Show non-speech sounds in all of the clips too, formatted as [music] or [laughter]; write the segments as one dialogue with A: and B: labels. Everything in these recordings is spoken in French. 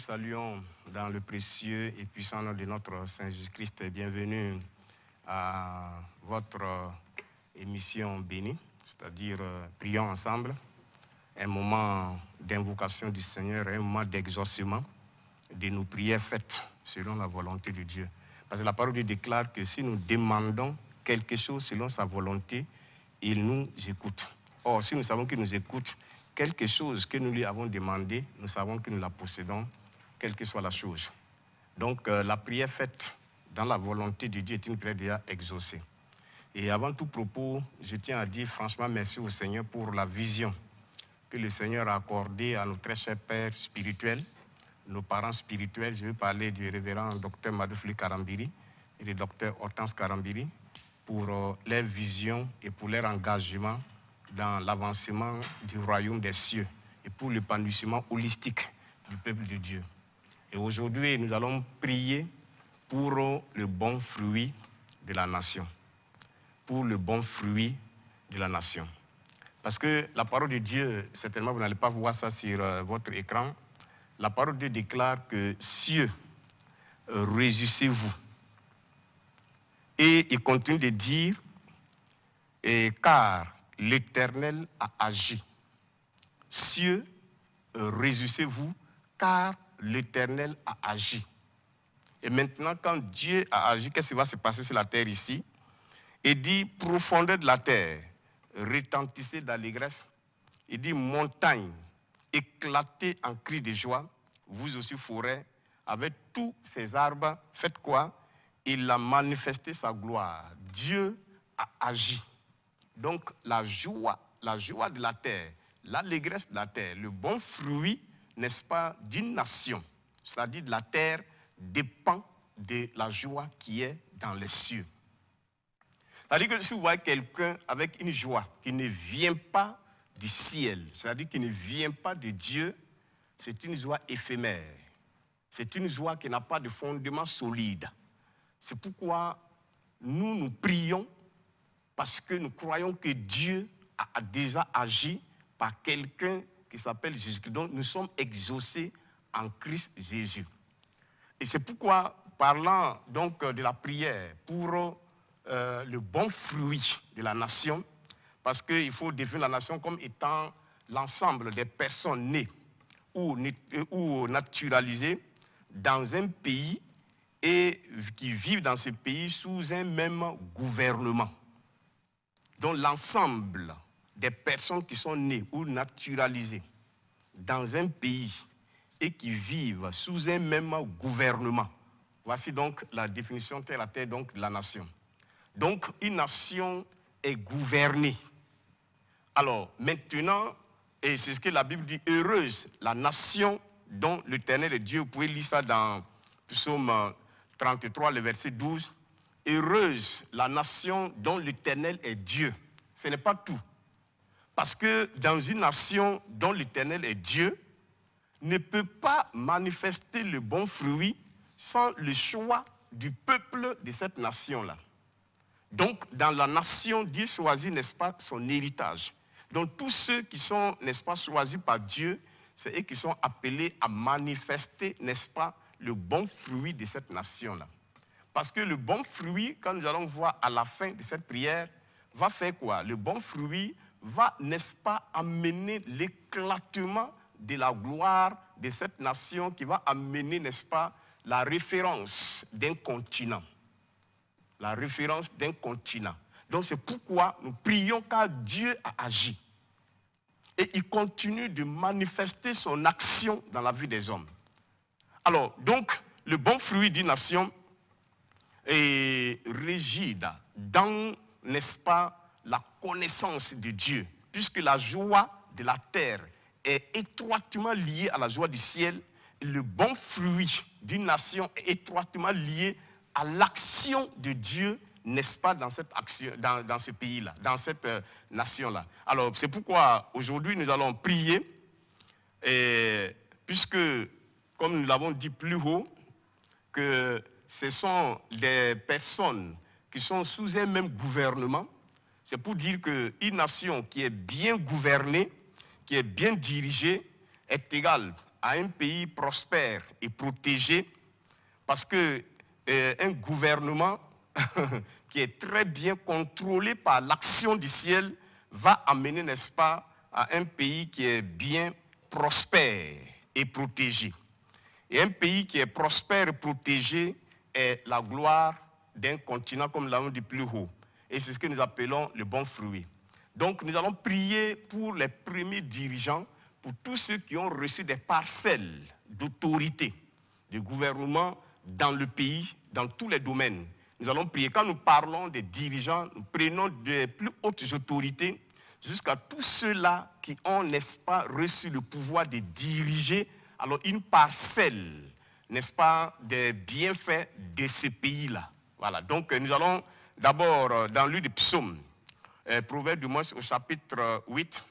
A: saluons dans le précieux et puissant nom de notre Saint Jésus-Christ. Bienvenue à votre euh, émission bénie, c'est-à-dire euh, prions ensemble, un moment d'invocation du Seigneur, un moment d'exaucement de nos prières faites selon la volonté de Dieu. Parce que la parole déclare que si nous demandons quelque chose selon sa volonté, il nous écoute. Or, si nous savons qu'il nous écoute, quelque chose que nous lui avons demandé, nous savons que nous la possédons quelle que soit la chose. Donc euh, la prière faite dans la volonté de Dieu est une prière déjà exaucée. Et avant tout propos, je tiens à dire franchement merci au Seigneur pour la vision que le Seigneur a accordée à nos très chers pères spirituels, nos parents spirituels. Je veux parler du révérend docteur Madoufli Karambiri et du docteur Hortense Karambiri pour euh, leur vision et pour leur engagement dans l'avancement du royaume des cieux et pour l'épanouissement holistique du peuple de Dieu. Et aujourd'hui, nous allons prier pour le bon fruit de la nation. Pour le bon fruit de la nation. Parce que la parole de Dieu, certainement vous n'allez pas voir ça sur euh, votre écran, la parole de Dieu déclare que cieux, euh, réjouissez-vous. Et il continue de dire, et car l'Éternel a agi. Cieux, euh, réjouissez-vous, car l'Éternel a agi. Et maintenant, quand Dieu a agi, qu'est-ce qui va se passer sur la terre ici Il dit, profondeur de la terre, retentissez d'allégresse. Il dit, montagne, éclatez en cri de joie. Vous aussi, forêt, avec tous ces arbres, faites quoi Il a manifesté sa gloire. Dieu a agi. Donc, la joie, la joie de la terre, l'allégresse de la terre, le bon fruit n'est-ce pas, d'une nation, cest à de la terre, dépend de la joie qui est dans les cieux. C'est-à-dire que si vous voyez quelqu'un avec une joie qui ne vient pas du ciel, c'est-à-dire qui ne vient pas de Dieu, c'est une joie éphémère. C'est une joie qui n'a pas de fondement solide. C'est pourquoi nous, nous prions parce que nous croyons que Dieu a déjà agi par quelqu'un qui s'appelle Jésus-Christ. Donc nous sommes exaucés en Christ Jésus. Et c'est pourquoi, parlant donc euh, de la prière pour euh, le bon fruit de la nation, parce qu'il faut définir la nation comme étant l'ensemble des personnes nées ou, euh, ou naturalisées dans un pays et qui vivent dans ce pays sous un même gouvernement. Donc l'ensemble des personnes qui sont nées ou naturalisées dans un pays et qui vivent sous un même gouvernement. Voici donc la définition terre à terre donc, de la nation. Donc, une nation est gouvernée. Alors, maintenant, et c'est ce que la Bible dit, heureuse la nation dont l'Éternel est Dieu. Vous pouvez lire ça dans Psaume 33, le verset 12. Heureuse la nation dont l'Éternel est Dieu. Ce n'est pas tout. Parce que dans une nation dont l'Éternel est Dieu, ne peut pas manifester le bon fruit sans le choix du peuple de cette nation-là. Donc, dans la nation, Dieu choisit, n'est-ce pas, son héritage. Donc, tous ceux qui sont, n'est-ce pas, choisis par Dieu, c'est eux qui sont appelés à manifester, n'est-ce pas, le bon fruit de cette nation-là. Parce que le bon fruit, quand nous allons voir à la fin de cette prière, va faire quoi Le bon fruit va, n'est-ce pas, amener l'éclatement de la gloire de cette nation qui va amener, n'est-ce pas, la référence d'un continent. La référence d'un continent. Donc c'est pourquoi nous prions car Dieu a agi. Et il continue de manifester son action dans la vie des hommes. Alors, donc, le bon fruit d'une nation est rigide dans, n'est-ce pas, la connaissance de Dieu, puisque la joie de la terre est étroitement liée à la joie du ciel, le bon fruit d'une nation est étroitement lié à l'action de Dieu, n'est-ce pas, dans, cette action, dans, ce pays-là, dans cette euh, nation-là. Alors, c'est pourquoi aujourd'hui, nous allons prier, et, puisque, comme nous l'avons dit plus haut, que ce sont des personnes qui sont sous un même gouvernement, c'est pour dire qu'une nation qui est bien gouvernée, qui est bien dirigée, est égale à un pays prospère et protégé, parce qu'un euh, gouvernement [laughs] qui est très bien contrôlé par l'action du ciel va amener, n'est-ce pas, à un pays qui est bien prospère et protégé. Et un pays qui est prospère et protégé est la gloire d'un continent, comme l'avons dit plus haut et c'est ce que nous appelons le bon fruit. Donc nous allons prier pour les premiers dirigeants, pour tous ceux qui ont reçu des parcelles d'autorité, de gouvernement dans le pays, dans tous les domaines. Nous allons prier. Quand nous parlons des dirigeants, nous prenons des plus hautes autorités jusqu'à tous ceux-là qui ont, n'est-ce pas, reçu le pouvoir de diriger alors une parcelle, n'est-ce pas, des bienfaits de ces pays-là. Voilà, donc nous allons D'abord, euh, dans livre de psaume, euh, Proverbe du mois au chapitre 8, euh,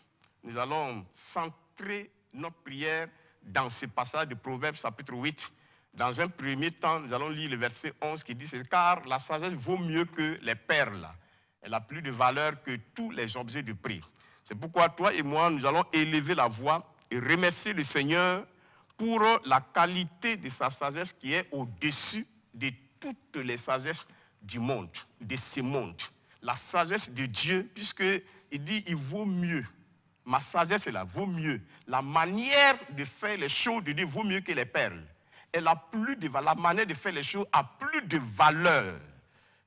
A: nous allons centrer notre prière dans ce passage de Proverbe chapitre 8. Dans un premier temps, nous allons lire le verset 11 qui dit, car la sagesse vaut mieux que les perles. Elle a plus de valeur que tous les objets de prix. C'est pourquoi toi et moi, nous allons élever la voix et remercier le Seigneur pour la qualité de sa sagesse qui est au-dessus de toutes les sagesses du monde, de ce monde. La sagesse de Dieu, puisqu'il dit, il vaut mieux. Ma sagesse, là vaut mieux. La manière de faire les choses de Dieu vaut mieux que les perles. Elle a plus de valeur. La manière de faire les choses a plus de valeur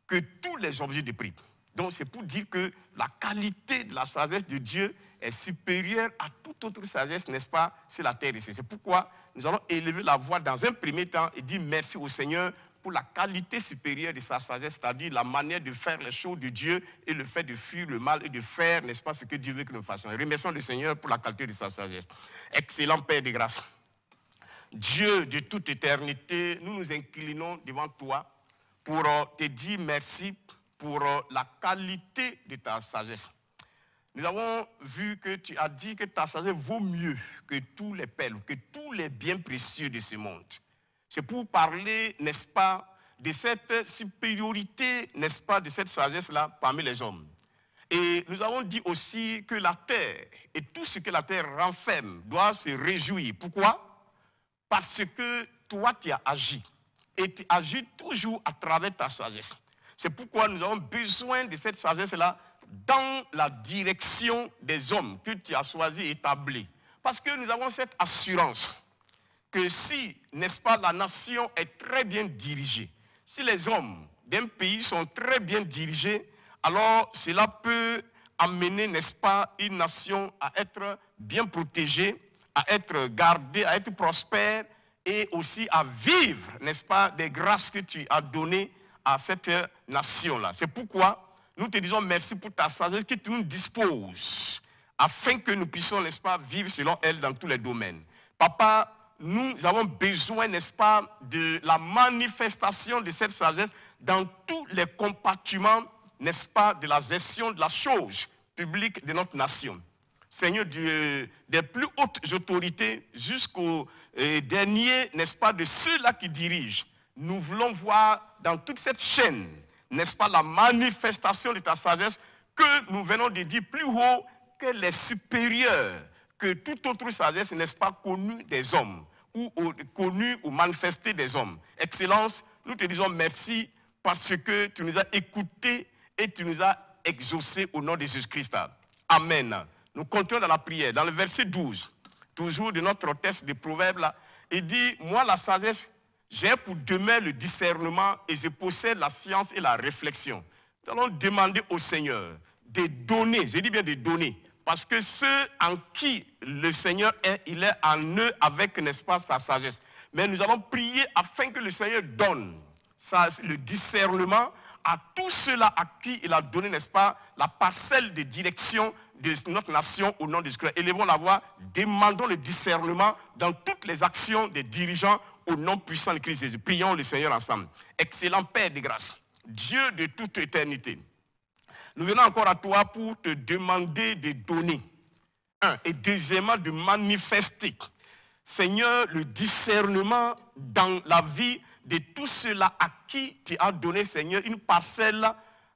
A: que tous les objets de prix. Donc c'est pour dire que la qualité de la sagesse de Dieu est supérieure à toute autre sagesse, n'est-ce pas, sur la terre ici. C'est pourquoi nous allons élever la voix dans un premier temps et dire merci au Seigneur pour la qualité supérieure de sa sagesse, c'est-à-dire la manière de faire les choses de Dieu et le fait de fuir le mal et de faire, n'est-ce pas, ce que Dieu veut que nous fassions. Remercions le Seigneur pour la qualité de sa sagesse. Excellent Père de grâce. Dieu de toute éternité, nous nous inclinons devant toi pour euh, te dire merci pour euh, la qualité de ta sagesse. Nous avons vu que tu as dit que ta sagesse vaut mieux que tous les perles, que tous les biens précieux de ce monde. C'est pour parler, n'est-ce pas, de cette supériorité, n'est-ce pas, de cette sagesse-là parmi les hommes. Et nous avons dit aussi que la terre et tout ce que la terre renferme doit se réjouir. Pourquoi Parce que toi, tu as agi. Et tu agis toujours à travers ta sagesse. C'est pourquoi nous avons besoin de cette sagesse-là dans la direction des hommes que tu as choisi et établi. Parce que nous avons cette assurance que si, n'est-ce pas, la nation est très bien dirigée, si les hommes d'un pays sont très bien dirigés, alors cela peut amener, n'est-ce pas, une nation à être bien protégée, à être gardée, à être prospère et aussi à vivre, n'est-ce pas, des grâces que tu as données à cette nation-là. C'est pourquoi nous te disons merci pour ta sagesse que tu nous disposes afin que nous puissions, n'est-ce pas, vivre selon elle dans tous les domaines. Papa, nous avons besoin, n'est-ce pas, de la manifestation de cette sagesse dans tous les compartiments, n'est-ce pas, de la gestion de la chose publique de notre nation. Seigneur des plus hautes autorités jusqu'au euh, dernier, n'est-ce pas, de ceux-là qui dirigent. Nous voulons voir dans toute cette chaîne, n'est-ce pas, la manifestation de ta sagesse que nous venons de dire plus haut que les supérieurs, que toute autre sagesse, n'est-ce pas, connue des hommes ou connu ou manifesté des hommes. Excellence, nous te disons merci parce que tu nous as écoutés et tu nous as exaucés au nom de Jésus-Christ. Amen. Nous continuons dans la prière. Dans le verset 12, toujours de notre texte de Proverbes, il dit, moi la sagesse, j'ai pour demain le discernement et je possède la science et la réflexion. Nous allons demander au Seigneur de donner, je dis bien de donner, parce que ceux en qui le Seigneur est, il est en eux avec, n'est-ce pas, sa sagesse. Mais nous allons prier afin que le Seigneur donne le discernement à tous ceux-là à qui il a donné, n'est-ce pas, la parcelle de direction de notre nation au nom de Jésus-Christ. Élevons la voix, demandons le discernement dans toutes les actions des dirigeants au nom puissant de Christ Jésus. Prions le Seigneur ensemble. Excellent Père de grâce, Dieu de toute éternité. Nous venons encore à toi pour te demander de donner. Un, et deuxièmement, de manifester. Seigneur, le discernement dans la vie de tout cela à qui tu as donné, Seigneur, une parcelle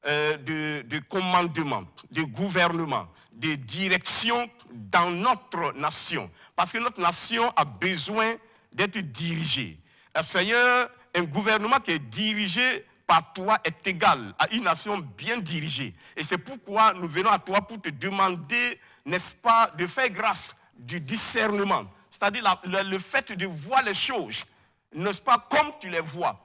A: euh, de, commandement, de gouvernement, de direction dans notre nation. Parce que notre nation a besoin d'être dirigée. Euh, Seigneur, un gouvernement qui est dirigé par toi est égal à une nation bien dirigée. Et c'est pourquoi nous venons à toi pour te demander, n'est-ce pas, de faire grâce du discernement, c'est-à-dire le fait de voir les choses, n'est-ce pas, comme tu les vois,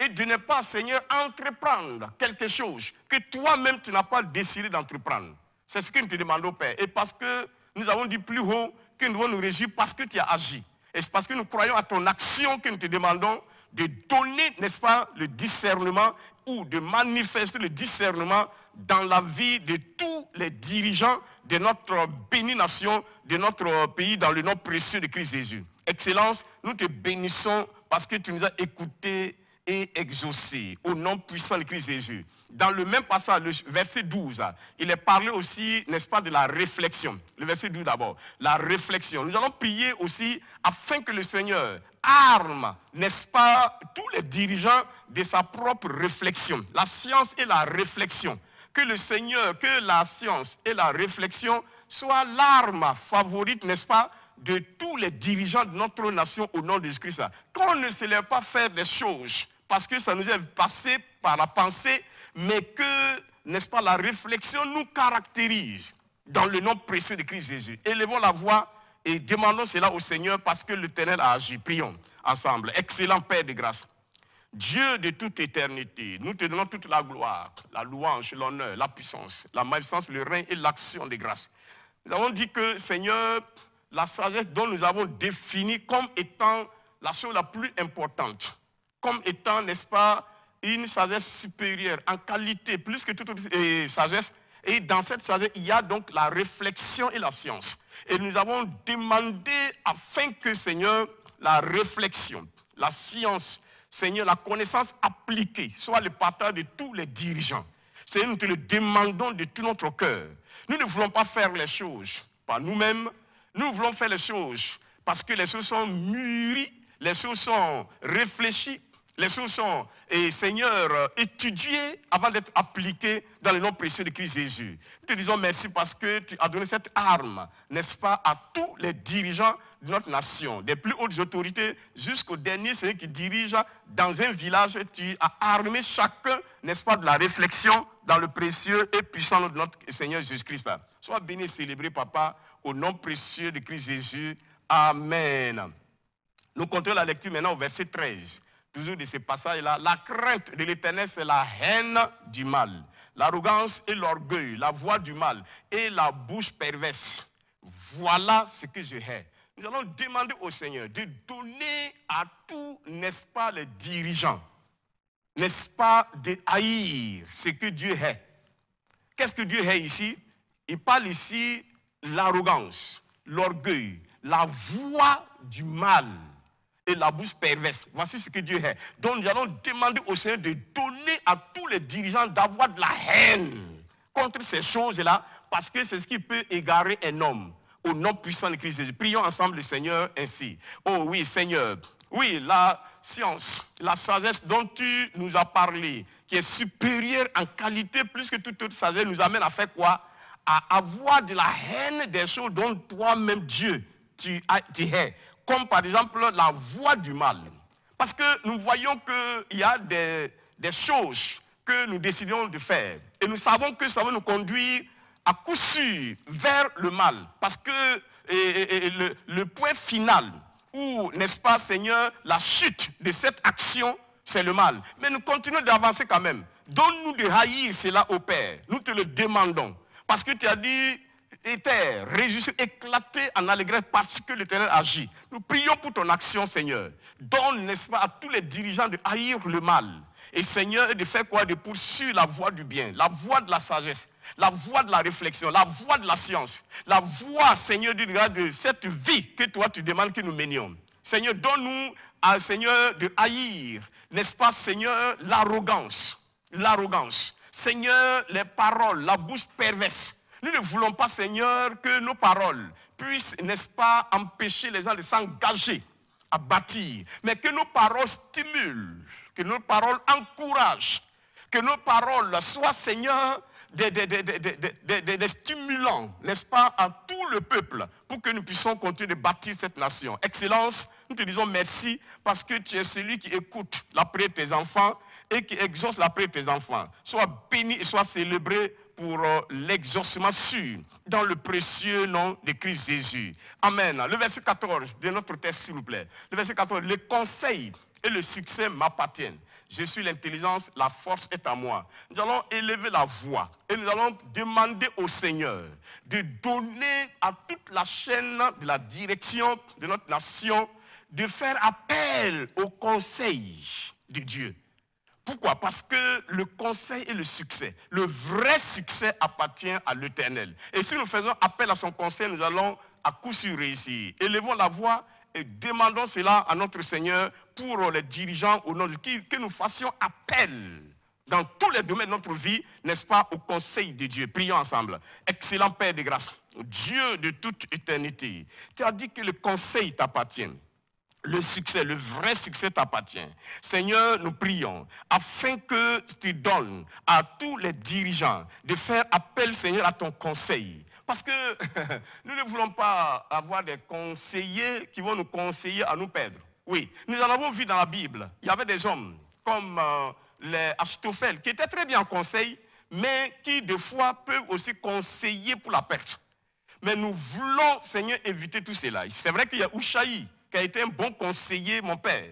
A: et de ne pas, Seigneur, entreprendre quelque chose que toi-même tu n'as pas décidé d'entreprendre. C'est ce que nous te demandons, Père. Et parce que nous avons dit plus haut que nous devons nous réjouir parce que tu as agi. Et c'est parce que nous croyons à ton action que nous te demandons de donner, n'est-ce pas, le discernement ou de manifester le discernement dans la vie de tous les dirigeants de notre bénie nation, de notre pays, dans le nom précieux de Christ Jésus. Excellence, nous te bénissons parce que tu nous as écoutés et exaucés. Au nom puissant de Christ Jésus dans le même passage, le verset 12, il est parlé aussi, n'est-ce pas, de la réflexion. Le verset 12 d'abord, la réflexion. Nous allons prier aussi afin que le Seigneur arme, n'est-ce pas, tous les dirigeants de sa propre réflexion. La science et la réflexion. Que le Seigneur, que la science et la réflexion soient l'arme favorite, n'est-ce pas, de tous les dirigeants de notre nation au nom de Jésus-Christ. Qu'on ne se lève pas faire des choses parce que ça nous est passé par la pensée mais que, n'est-ce pas, la réflexion nous caractérise dans le nom précieux de Christ Jésus. Élevons la voix et demandons cela au Seigneur parce que l'Éternel a agi. Prions ensemble. Excellent Père de grâce. Dieu de toute éternité, nous te donnons toute la gloire, la louange, l'honneur, la puissance, la magnificence, le règne et l'action des grâces. Nous avons dit que, Seigneur, la sagesse dont nous avons défini comme étant la chose la plus importante, comme étant, n'est-ce pas, une sagesse supérieure en qualité, plus que toute autre sagesse. Et dans cette sagesse, il y a donc la réflexion et la science. Et nous avons demandé afin que, Seigneur, la réflexion, la science, Seigneur, la connaissance appliquée soit le partage de tous les dirigeants. Seigneur, nous te le demandons de tout notre cœur. Nous ne voulons pas faire les choses par nous-mêmes. Nous voulons faire les choses parce que les choses sont mûries, les choses sont réfléchies les choses sont, et Seigneur, euh, étudiées avant d'être appliquées dans le nom précieux de Christ Jésus. Nous te disons merci parce que tu as donné cette arme, n'est-ce pas, à tous les dirigeants de notre nation, des plus hautes autorités jusqu'au dernier, Seigneur, qui dirige dans un village. Tu as armé chacun, n'est-ce pas, de la réflexion dans le précieux et puissant nom de notre Seigneur Jésus-Christ. Sois béni et célébré, Papa, au nom précieux de Christ Jésus. Amen. Nous comptons la lecture maintenant au verset 13 toujours de ce passage-là, la crainte de l'éternel, c'est la haine du mal. L'arrogance et l'orgueil, la voix du mal et la bouche perverse. Voilà ce que je hais. Nous allons demander au Seigneur de donner à tout, n'est-ce pas, les dirigeants, n'est-ce pas, de haïr ce que Dieu hait. Qu'est-ce que Dieu hait ici Il parle ici l'arrogance, l'orgueil, la voix du mal et la bouche perverse. Voici ce que Dieu est. Donc nous allons demander au Seigneur de donner à tous les dirigeants d'avoir de la haine contre ces choses-là, parce que c'est ce qui peut égarer un homme. Au nom puissant de Christ Jésus. Prions ensemble le Seigneur ainsi. Oh oui, Seigneur. Oui, la science, la sagesse dont tu nous as parlé, qui est supérieure en qualité plus que toute autre sagesse, nous amène à faire quoi À avoir de la haine des choses dont toi-même, Dieu, tu, as, tu es comme par exemple la voie du mal. Parce que nous voyons qu'il y a des, choses que nous décidons de faire. Et nous savons que ça va nous conduire à coup sûr vers le mal. Parce que le, point final, ou n'est-ce pas, Seigneur, la chute de cette action, c'est le mal. Mais nous continuons d'avancer quand même. Donne-nous de haïr cela au Père. Nous te le demandons. Parce que tu as dit, étaient résus, éclaté en allégresse parce que l'Éternel agit. Nous prions pour ton action, Seigneur. Donne, n'est-ce pas, à tous les dirigeants de haïr le mal. Et Seigneur, de faire quoi De poursuivre la voie du bien, la voie de la sagesse, la voie de la réflexion, la voie de la science, la voie, Seigneur, du de cette vie que toi tu demandes que nous menions. Seigneur, donne-nous, Seigneur, de haïr, n'est-ce pas, Seigneur, l'arrogance, l'arrogance. Seigneur, les paroles, la bouche perverse. Nous ne voulons pas, Seigneur, que nos paroles puissent, n'est-ce pas, empêcher les gens de s'engager à bâtir, mais que nos paroles stimulent, que nos paroles encouragent, que nos paroles soient, Seigneur, des, des, stimulants, n'est-ce pas, à tout le peuple, pour que nous puissions continuer de bâtir cette nation. Excellence, nous te disons merci parce que tu es celui qui écoute la prière de tes enfants et qui exauce la prière de tes enfants. Sois béni et sois célébré pour euh, l'exaucement sûr dans le précieux nom de Christ Jésus. Amen. Le verset 14 de notre texte, s'il vous plaît. Le verset 14, le conseil et le succès m'appartiennent. Je suis l'intelligence, la force est à moi. Nous allons élever la voix et nous allons demander au Seigneur de donner à toute la chaîne de la direction de notre nation de faire appel au conseil de Dieu. Pourquoi Parce que le conseil est le succès, le vrai succès appartient à l'Éternel. Et si nous faisons appel à son conseil, nous allons à coup sûr réussir. Élevons la voix et demandons cela à notre Seigneur pour les dirigeants au nom de qui que nous fassions appel dans tous les domaines de notre vie, n'est-ce pas, au conseil de Dieu. Prions ensemble. Excellent Père de grâce, Dieu de toute éternité, tu as dit que le conseil t'appartient le succès, le vrai succès t'appartient. Seigneur, nous prions afin que tu donnes à tous les dirigeants de faire appel, Seigneur, à ton conseil. Parce que [laughs] nous ne voulons pas avoir des conseillers qui vont nous conseiller à nous perdre. Oui, nous en avons vu dans la Bible. Il y avait des hommes comme euh, les Achitophel qui étaient très bien en mais qui, des fois, peuvent aussi conseiller pour la perte. Mais nous voulons, Seigneur, éviter tout cela. C'est vrai qu'il y a Ushaï qui a été un bon conseiller, mon père.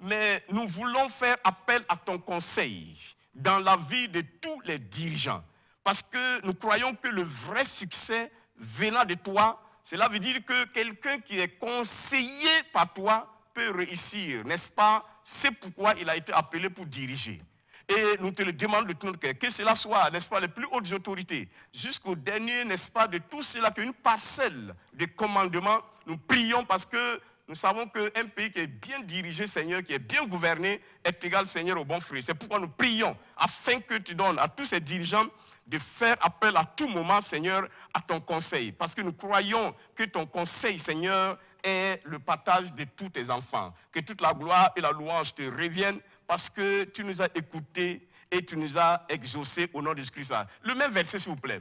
A: Mais nous voulons faire appel à ton conseil dans la vie de tous les dirigeants. Parce que nous croyons que le vrai succès venant de toi, cela veut dire que quelqu'un qui est conseillé par toi peut réussir, n'est-ce pas C'est pourquoi il a été appelé pour diriger. Et nous te le demandons de tout notre cœur, que cela soit, n'est-ce pas, les plus hautes autorités, jusqu'au dernier, n'est-ce pas, de tout cela, qu'une parcelle de commandements. nous prions parce que nous savons qu'un pays qui est bien dirigé, Seigneur, qui est bien gouverné, est égal, Seigneur, au bon fruit. C'est pourquoi nous prions afin que tu donnes à tous ces dirigeants de faire appel à tout moment, Seigneur, à ton conseil. Parce que nous croyons que ton conseil, Seigneur, est le partage de tous tes enfants. Que toute la gloire et la louange te reviennent parce que tu nous as écoutés et tu nous as exaucés au nom de Christ. Le même verset, s'il vous plaît.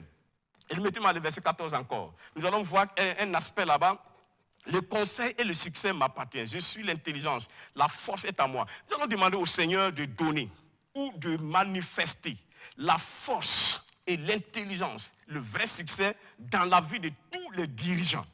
A: Et mettez-moi le verset 14 encore. Nous allons voir un aspect là-bas le conseil et le succès m'appartiennent. Je suis l'intelligence. La force est à moi. Nous allons demander au Seigneur de donner ou de manifester la force et l'intelligence, le vrai succès dans la vie de tous les dirigeants.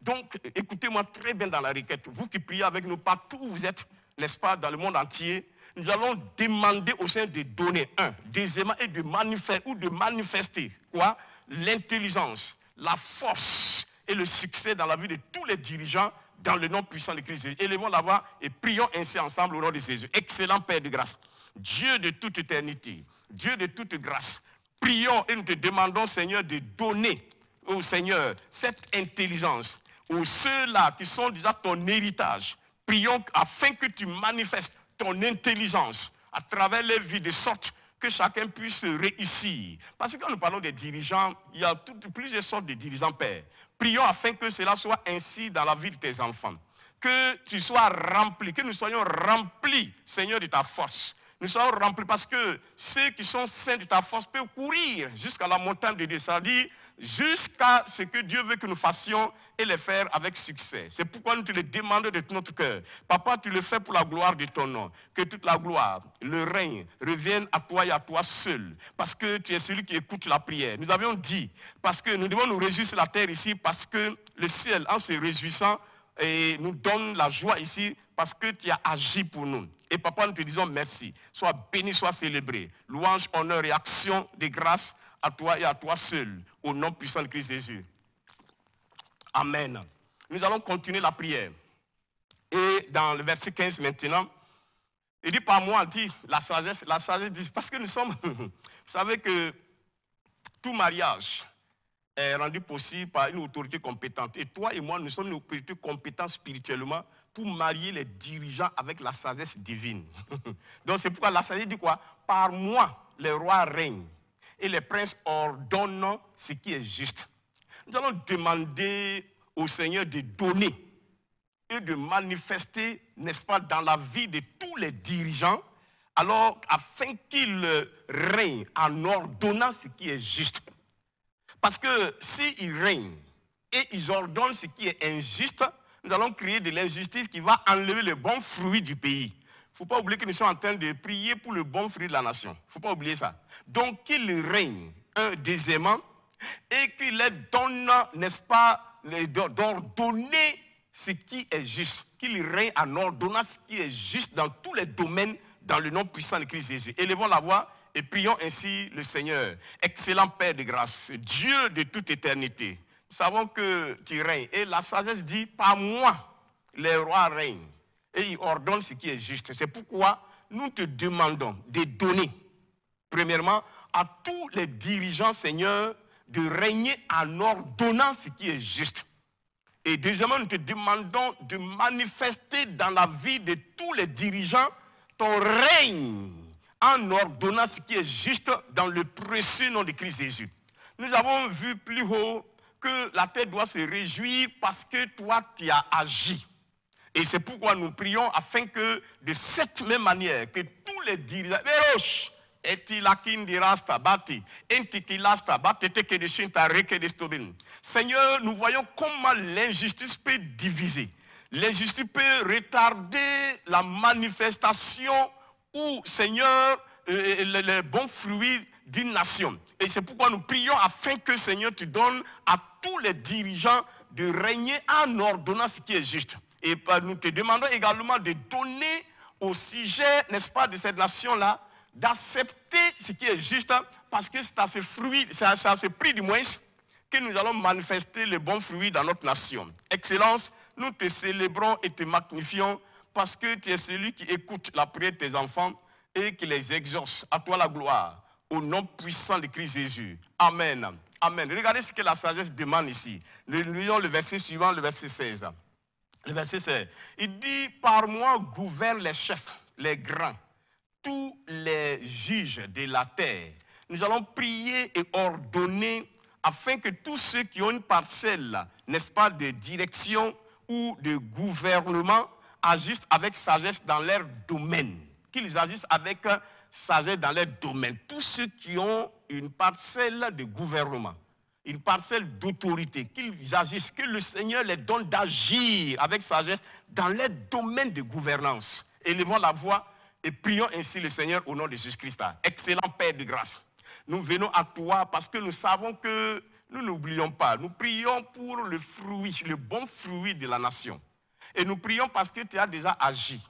A: Donc, écoutez-moi très bien dans la requête. Vous qui priez avec nous partout où vous êtes, n'est-ce pas, dans le monde entier, nous allons demander au Seigneur de donner, un, deuxièmement, et de manifester, ou de manifester, quoi L'intelligence, la force et le succès dans la vie de tous les dirigeants dans le nom puissant de Christ. Élevons la voix et prions ainsi ensemble au nom de Jésus. Excellent Père de grâce, Dieu de toute éternité, Dieu de toute grâce, prions et nous te demandons, Seigneur, de donner au Seigneur cette intelligence aux ceux-là qui sont déjà ton héritage. Prions afin que tu manifestes ton intelligence à travers les vies de sorte que chacun puisse réussir. Parce que quand nous parlons des dirigeants, il y a toutes, plusieurs sortes de dirigeants, Père. Prions afin que cela soit ainsi dans la vie de tes enfants. Que tu sois rempli, que nous soyons remplis, Seigneur, de ta force. Nous soyons remplis parce que ceux qui sont saints de ta force peuvent courir jusqu'à la montagne de Dieu, jusqu'à ce que Dieu veut que nous fassions et les faire avec succès. C'est pourquoi nous te le demandons de tout notre cœur. Papa, tu le fais pour la gloire de ton nom. Que toute la gloire, le règne revienne à toi et à toi seul. Parce que tu es celui qui écoute la prière. Nous avions dit, parce que nous devons nous réjouir sur la terre ici, parce que le ciel, en se réjouissant, nous donne la joie ici parce que tu as agi pour nous. Et papa, nous te disons merci. Sois béni, sois célébré. Louange, honneur et action de grâce à toi et à toi seul, au nom puissant de Christ Jésus. Amen. Nous allons continuer la prière. Et dans le verset 15 maintenant, il dit par moi, dit la sagesse, la sagesse parce que nous sommes, [laughs] vous savez que tout mariage est rendu possible par une autorité compétente. Et toi et moi, nous sommes une autorité compétente spirituellement pour marier les dirigeants avec la sagesse divine. [laughs] Donc c'est pourquoi la sagesse dit quoi Par moi, le roi règne et les princes ordonnent ce qui est juste. Nous allons demander au Seigneur de donner et de manifester, n'est-ce pas, dans la vie de tous les dirigeants, alors afin qu'ils règnent en ordonnant ce qui est juste. Parce que s'ils règnent et ils ordonnent ce qui est injuste, nous allons créer de l'injustice qui va enlever le bon fruit du pays faut pas oublier que nous sommes en train de prier pour le bon fruit de la nation. faut pas oublier ça. Donc qu'il règne, un, deuxièmement, et qu'il donne, n'est-ce pas, d'ordonner ce qui est juste. Qu'il règne en ordonnant ce qui est juste dans tous les domaines, dans le nom puissant de Christ Jésus. Élevons la voix et prions ainsi le Seigneur. Excellent Père de grâce, Dieu de toute éternité. Nous savons que tu règnes. Et la sagesse dit, par moi, les rois règnent et il ordonne ce qui est juste. C'est pourquoi nous te demandons de donner, premièrement, à tous les dirigeants, Seigneur, de régner en ordonnant ce qui est juste. Et deuxièmement, nous te demandons de manifester dans la vie de tous les dirigeants ton règne en ordonnant ce qui est juste dans le précieux nom de Christ Jésus. Nous avons vu plus haut que la terre doit se réjouir parce que toi, tu as agi. Et c'est pourquoi nous prions afin que, de cette même manière, que tous les dirigeants, Seigneur, nous voyons comment l'injustice peut diviser. L'injustice peut retarder la manifestation ou, Seigneur, euh, euh, le bon fruit d'une nation. Et c'est pourquoi nous prions afin que, Seigneur, tu donnes à tous les dirigeants de régner en ordonnant ce qui est juste. Et nous te demandons également de donner au sujet, n'est-ce pas, de cette nation-là, d'accepter ce qui est juste, hein, parce que c'est à ce fruit, ce prix du moins, que nous allons manifester le bon fruit dans notre nation. Excellence, nous te célébrons et te magnifions, parce que tu es celui qui écoute la prière de tes enfants et qui les exauce. À toi la gloire, au nom puissant de Christ Jésus. Amen. Amen. Regardez ce que la sagesse demande ici. Nous lisons le verset suivant, le verset 16. Le verset c'est, il dit, par moi gouvernent les chefs, les grands, tous les juges de la terre. Nous allons prier et ordonner afin que tous ceux qui ont une parcelle, n'est-ce pas, de direction ou de gouvernement, agissent avec sagesse dans leur domaine. Qu'ils agissent avec sagesse dans leur domaine. Tous ceux qui ont une parcelle de gouvernement une parcelle d'autorité, qu'ils agissent, que le Seigneur les donne d'agir avec sagesse dans les domaines de gouvernance. Élevons la voix et prions ainsi le Seigneur au nom de Jésus-Christ. Excellent Père de grâce, nous venons à toi parce que nous savons que nous n'oublions pas, nous prions pour le fruit, le bon fruit de la nation. Et nous prions parce que tu as déjà agi.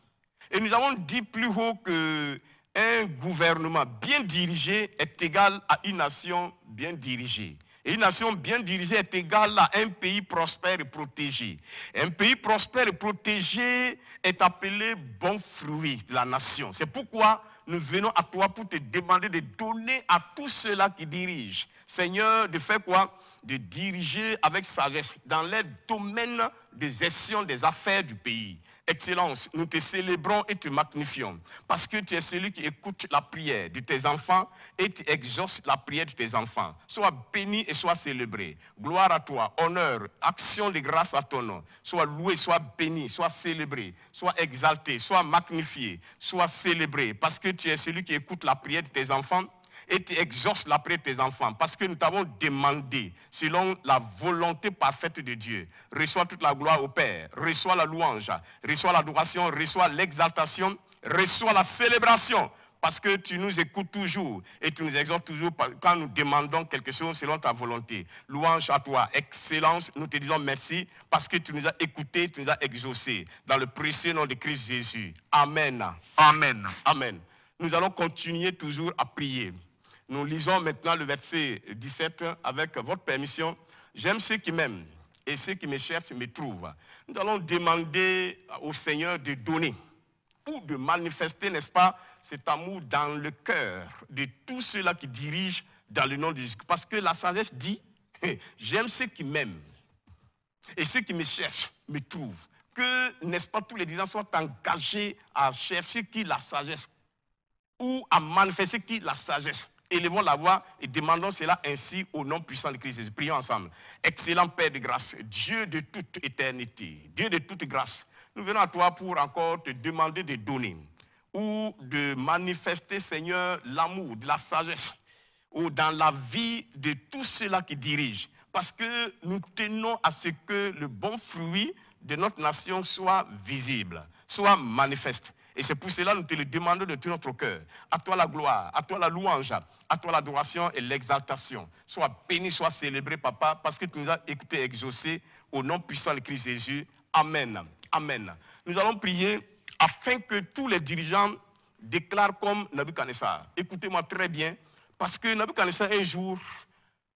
A: Et nous avons dit plus haut que un gouvernement bien dirigé est égal à une nation bien dirigée. Une nation bien dirigée est égale à un pays prospère et protégé. Un pays prospère et protégé est appelé bon fruit de la nation. C'est pourquoi nous venons à toi pour te demander de donner à tous ceux-là qui dirigent. Seigneur, de faire quoi De diriger avec sagesse dans les domaines de gestion des affaires du pays. Excellence, nous te célébrons et te magnifions parce que tu es celui qui écoute la prière de tes enfants et tu exauces la prière de tes enfants. Sois béni et sois célébré. Gloire à toi, honneur, action de grâce à ton nom. Sois loué, sois béni, sois célébré, sois exalté, sois magnifié, sois célébré parce que tu es celui qui écoute la prière de tes enfants et tu exauces l'après tes enfants parce que nous t'avons demandé selon la volonté parfaite de Dieu. Reçois toute la gloire au Père, reçois la louange, reçois l'adoration, reçois l'exaltation, reçois la célébration parce que tu nous écoutes toujours et tu nous exhortes toujours quand nous demandons quelque chose selon ta volonté. Louange à toi, excellence, nous te disons merci parce que tu nous as écoutés, tu nous as exaucés. Dans le précieux nom de Christ Jésus. Amen. Amen. Amen. Nous allons continuer toujours à prier. Nous lisons maintenant le verset 17 avec votre permission. J'aime ceux qui m'aiment et ceux qui me cherchent me trouvent. Nous allons demander au Seigneur de donner ou de manifester, n'est-ce pas, cet amour dans le cœur de tous ceux-là qui dirigent dans le nom de Jésus. Parce que la sagesse dit, j'aime ceux qui m'aiment et ceux qui me cherchent me trouvent. Que, n'est-ce pas, tous les dirigeants soient engagés à chercher qui la sagesse ou à manifester qui la sagesse élevons la voix et demandons cela ainsi au nom puissant de Christ. Prions ensemble. Excellent Père de grâce, Dieu de toute éternité, Dieu de toute grâce, nous venons à toi pour encore te demander de donner ou de manifester, Seigneur, l'amour, la sagesse, ou dans la vie de tous ceux-là qui dirigent. Parce que nous tenons à ce que le bon fruit de notre nation soit visible, soit manifeste. Et c'est pour cela que nous te le demandons de tout notre cœur. À toi la gloire, à toi la louange, à toi l'adoration et l'exaltation. Sois béni, sois célébré, Papa, parce que tu nous as écoutés exaucés au nom puissant de Christ Jésus. Amen. Amen. Nous allons prier afin que tous les dirigeants déclarent comme Nabucodonosor. Écoutez-moi très bien, parce que Nabucodonosor, un jour,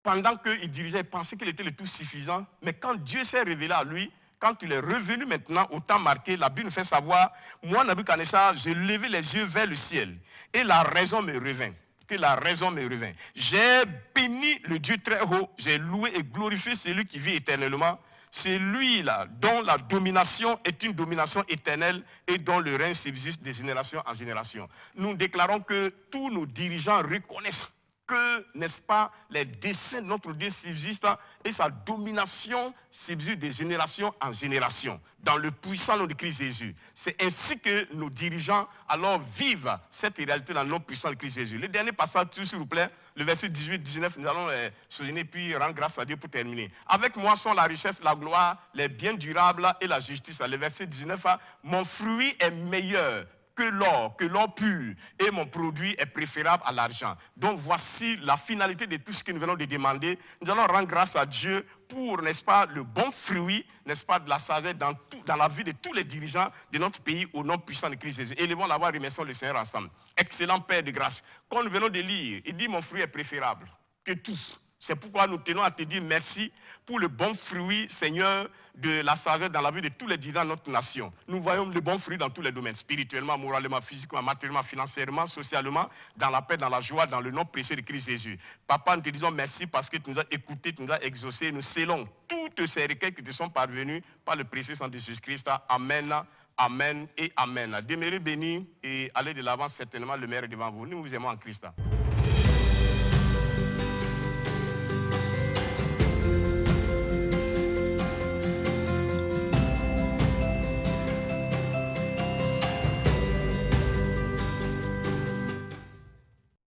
A: pendant qu'il dirigeait, il pensait qu'il était le tout suffisant, mais quand Dieu s'est révélé à lui, quand il est revenu maintenant au temps marqué, la Bible nous fait savoir, moi, ça, j'ai levé les yeux vers le ciel et la raison me revint. Que la raison me revint. J'ai béni le Dieu très haut, j'ai loué et glorifié celui qui vit éternellement. C'est lui-là dont la domination est une domination éternelle et dont le règne subsiste de génération en génération. Nous déclarons que tous nos dirigeants reconnaissent que, n'est-ce pas, les desseins de notre Dieu subsistent et sa domination subsiste de génération en génération, dans le puissant nom de Christ Jésus. C'est ainsi que nos dirigeants alors vivent cette réalité dans le nom puissant de Christ Jésus. Le dernier passage, s'il vous plaît, le verset 18-19, nous allons souligner euh, souligner puis rendre grâce à Dieu pour terminer. Avec moi sont la richesse, la gloire, les biens durables et la justice. Le verset 19, hein, mon fruit est meilleur que l'or, que l'or pur et mon produit est préférable à l'argent. Donc voici la finalité de tout ce que nous venons de demander. Nous allons rendre grâce à Dieu pour, n'est-ce pas, le bon fruit, n'est-ce pas, de la sagesse dans, dans la vie de tous les dirigeants de notre pays au nom puissant de Christ Jésus. Élevons la voix, remercions le Seigneur ensemble. Excellent Père de grâce. Quand nous venons de lire, il dit mon fruit est préférable que tout. C'est pourquoi nous tenons à te dire merci pour le bon fruit, Seigneur, de la sagesse dans la vie de tous les dirigeants de notre nation. Nous voyons le bon fruit dans tous les domaines, spirituellement, moralement, physiquement, matériellement, financièrement, socialement, dans la paix, dans la joie, dans le nom précieux de Christ Jésus. Papa, nous te disons merci parce que tu nous as écoutés, tu nous as exaucés. Nous scellons toutes ces requêtes qui te sont parvenues par le précieux sang Jésus-Christ. Amen. Amen et Amen. Demeurez béni et allez de l'avant certainement le maire est devant vous. Nous vous aimons en Christ.